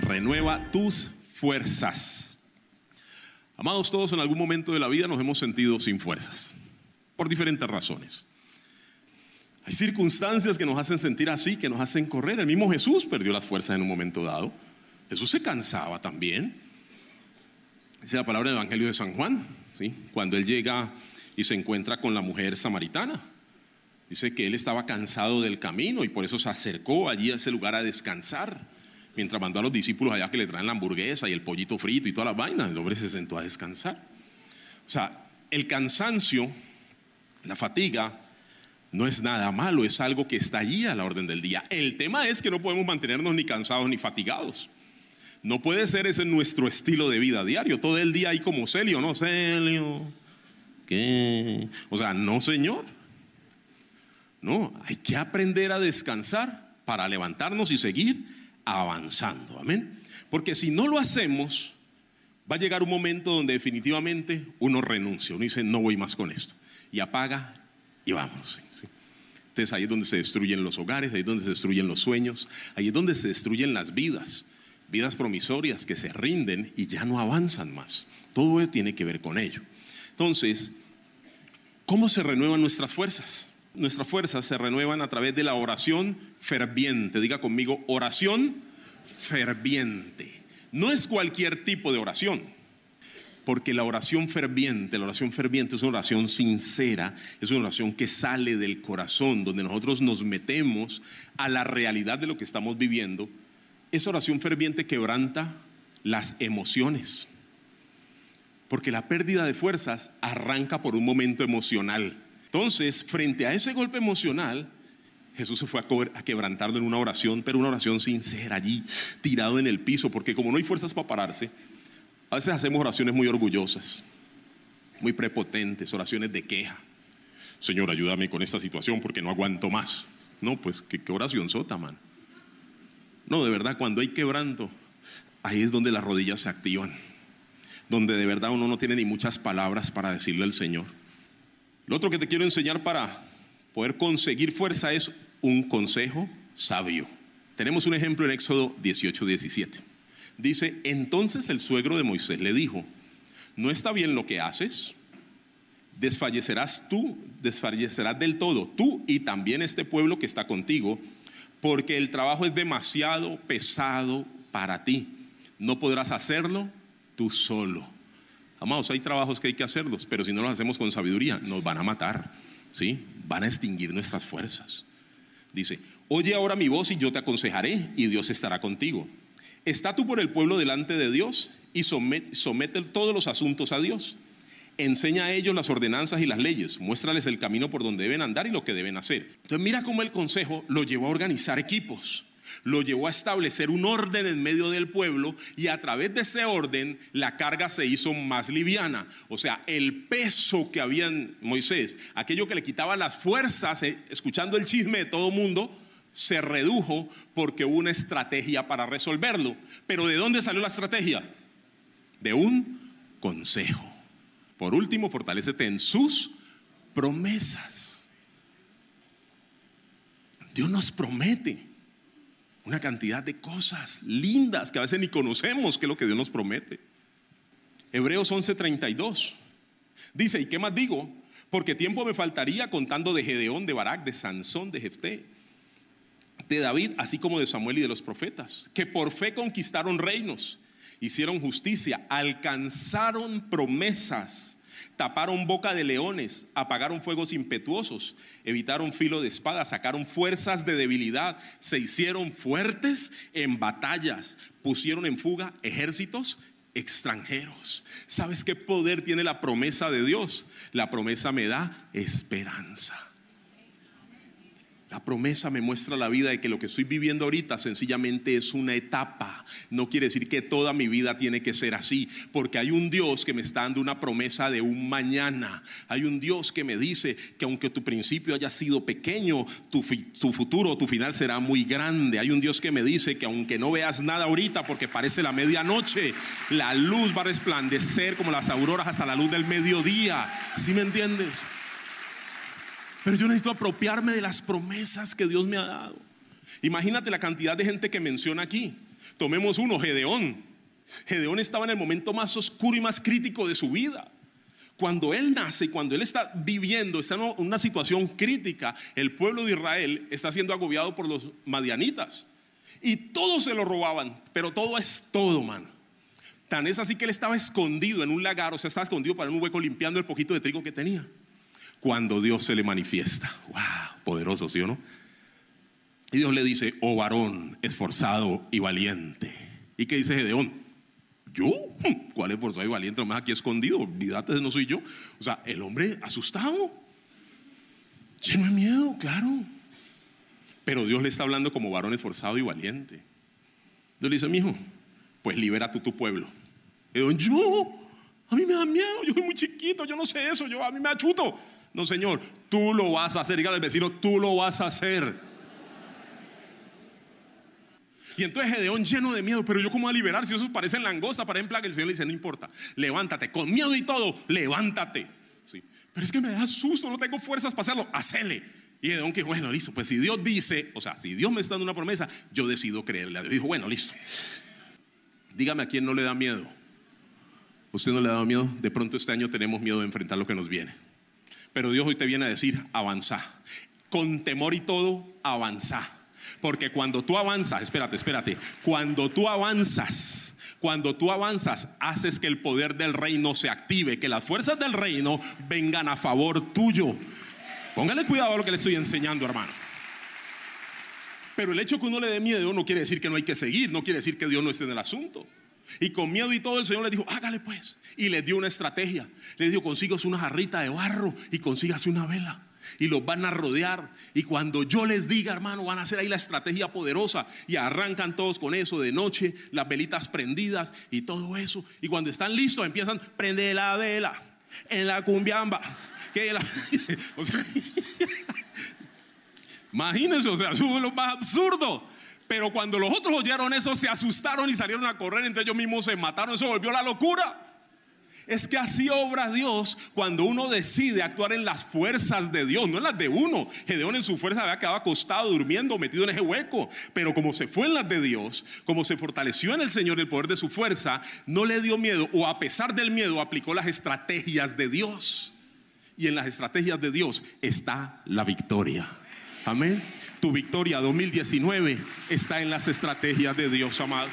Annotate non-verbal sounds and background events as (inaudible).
renueva tus fuerzas. Amados todos, en algún momento de la vida nos hemos sentido sin fuerzas, por diferentes razones. Hay circunstancias que nos hacen sentir así, que nos hacen correr. El mismo Jesús perdió las fuerzas en un momento dado. Jesús se cansaba también. Dice la palabra del Evangelio de San Juan, ¿sí? cuando él llega y se encuentra con la mujer samaritana. Dice que él estaba cansado del camino y por eso se acercó allí a ese lugar a descansar mientras mandó a los discípulos allá que le traen la hamburguesa y el pollito frito y todas las vainas... el hombre se sentó a descansar. O sea, el cansancio, la fatiga, no es nada malo, es algo que está allí a la orden del día. El tema es que no podemos mantenernos ni cansados ni fatigados. No puede ser ese nuestro estilo de vida diario. Todo el día ahí como Celio, no Celio. ¿Qué? O sea, no, señor. No, hay que aprender a descansar para levantarnos y seguir avanzando. Amén. Porque si no lo hacemos, va a llegar un momento donde definitivamente uno renuncia, uno dice, no voy más con esto. Y apaga y vamos. Entonces ahí es donde se destruyen los hogares, ahí es donde se destruyen los sueños, ahí es donde se destruyen las vidas, vidas promisorias que se rinden y ya no avanzan más. Todo tiene que ver con ello. Entonces, ¿cómo se renuevan nuestras fuerzas? nuestras fuerzas se renuevan a través de la oración ferviente. Diga conmigo, oración ferviente. No es cualquier tipo de oración, porque la oración ferviente, la oración ferviente es una oración sincera, es una oración que sale del corazón, donde nosotros nos metemos a la realidad de lo que estamos viviendo. Esa oración ferviente quebranta las emociones, porque la pérdida de fuerzas arranca por un momento emocional entonces, frente a ese golpe emocional, Jesús se fue a, quebrantarlo en una oración, pero una oración sincera allí, tirado en el piso, porque como no hay fuerzas para pararse, a veces hacemos oraciones muy orgullosas, muy prepotentes, oraciones de queja. Señor, ayúdame con esta situación porque no aguanto más. No, pues qué, oración sota, man. No, de verdad, cuando hay quebranto, ahí es donde las rodillas se activan, donde de verdad uno no tiene ni muchas palabras para decirle al Señor. Lo otro que te quiero enseñar para poder conseguir fuerza es un consejo sabio. Tenemos un ejemplo en Éxodo 18, 17. Dice, entonces el suegro de Moisés le dijo, no está bien lo que haces, desfallecerás tú, desfallecerás del todo, tú y también este pueblo que está contigo, porque el trabajo es demasiado pesado para ti. No podrás hacerlo tú solo. Amados, hay trabajos que hay que hacerlos, pero si no los hacemos con sabiduría, nos van a matar, ¿sí? Van a extinguir nuestras fuerzas. Dice, oye ahora mi voz y yo te aconsejaré y Dios estará contigo. Está tú por el pueblo delante de Dios y somete, somete todos los asuntos a Dios. Enseña a ellos las ordenanzas y las leyes, muéstrales el camino por donde deben andar y lo que deben hacer. Entonces mira cómo el consejo lo llevó a organizar equipos lo llevó a establecer un orden en medio del pueblo y a través de ese orden la carga se hizo más liviana. O sea, el peso que había en Moisés, aquello que le quitaba las fuerzas, eh, escuchando el chisme de todo mundo, se redujo porque hubo una estrategia para resolverlo. Pero ¿de dónde salió la estrategia? De un consejo. Por último, fortalecete en sus promesas. Dios nos promete una cantidad de cosas lindas que a veces ni conocemos que es lo que Dios nos promete. Hebreos 11:32 dice, ¿y qué más digo? Porque tiempo me faltaría contando de Gedeón, de Barak, de Sansón, de Jefté, de David, así como de Samuel y de los profetas, que por fe conquistaron reinos, hicieron justicia, alcanzaron promesas Taparon boca de leones, apagaron fuegos impetuosos, evitaron filo de espada, sacaron fuerzas de debilidad, se hicieron fuertes en batallas, pusieron en fuga ejércitos extranjeros. ¿Sabes qué poder tiene la promesa de Dios? La promesa me da esperanza. La promesa me muestra la vida de que lo que estoy viviendo ahorita sencillamente es una etapa. No quiere decir que toda mi vida tiene que ser así, porque hay un Dios que me está dando una promesa de un mañana. Hay un Dios que me dice que aunque tu principio haya sido pequeño, tu, futuro, tu final será muy grande. Hay un Dios que me dice que aunque no veas nada ahorita, porque parece la medianoche, la luz va a resplandecer como las auroras hasta la luz del mediodía. ¿Sí me entiendes? Pero yo necesito apropiarme de las promesas que Dios me ha dado. Imagínate la cantidad de gente que menciona aquí. Tomemos uno, Gedeón. Gedeón estaba en el momento más oscuro y más crítico de su vida. Cuando él nace, cuando él está viviendo, está en una situación crítica, el pueblo de Israel está siendo agobiado por los madianitas. Y todos se lo robaban, pero todo es todo, mano. Tan es así que él estaba escondido en un lagar, o sea, estaba escondido para un hueco limpiando el poquito de trigo que tenía cuando Dios se le manifiesta. ¡Wow! Poderoso, ¿sí o no? Y Dios le dice, oh varón, esforzado y valiente. ¿Y qué dice Gedeón? ¿Yo? (laughs) ¿Cuál esforzado y valiente? más aquí escondido, olvídate, no soy yo. O sea, el hombre asustado, lleno de miedo, claro. Pero Dios le está hablando como varón esforzado y valiente. Dios le dice, mi hijo, pues libera tú tu pueblo. Gedeón, yo, a mí me da miedo, yo soy muy chiquito, yo no sé eso, yo a mí me achuto. No, Señor, tú lo vas a hacer. Dígale al vecino, tú lo vas a hacer. Y entonces Gedeón lleno de miedo, pero yo como a liberar si esos parecen langosta para ejemplo, que el Señor le dice, no importa, levántate, con miedo y todo, levántate. Sí. Pero es que me da susto, no tengo fuerzas para hacerlo, hacele. Y Gedeón que dijo, bueno, listo, pues si Dios dice, o sea, si Dios me está dando una promesa, yo decido creerle Dios. dijo, bueno, listo. Dígame a quién no le da miedo. ¿Usted no le da miedo? De pronto este año tenemos miedo de enfrentar lo que nos viene. Pero Dios hoy te viene a decir, avanza. Con temor y todo, avanza. Porque cuando tú avanzas, espérate, espérate, cuando tú avanzas, cuando tú avanzas, haces que el poder del reino se active, que las fuerzas del reino vengan a favor tuyo. Póngale cuidado a lo que le estoy enseñando, hermano. Pero el hecho que uno le dé miedo no quiere decir que no hay que seguir, no quiere decir que Dios no esté en el asunto. Y con miedo y todo el Señor le dijo, hágale pues. Y les dio una estrategia. Le dijo, consigas una jarrita de barro y consíguese una vela. Y los van a rodear. Y cuando yo les diga, hermano, van a hacer ahí la estrategia poderosa. Y arrancan todos con eso de noche, las velitas prendidas y todo eso. Y cuando están listos, empiezan, prende la vela en la cumbiamba. (laughs) sea, (laughs) imagínense, o sea, eso es lo más absurdo. Pero cuando los otros oyeron eso, se asustaron y salieron a correr entre ellos mismos, se mataron, eso volvió la locura. Es que así obra Dios cuando uno decide actuar en las fuerzas de Dios, no en las de uno. Gedeón en su fuerza había quedado acostado, durmiendo, metido en ese hueco. Pero como se fue en las de Dios, como se fortaleció en el Señor el poder de su fuerza, no le dio miedo o a pesar del miedo aplicó las estrategias de Dios. Y en las estrategias de Dios está la victoria. Amén. Tu victoria 2019 está en las estrategias de Dios, amados.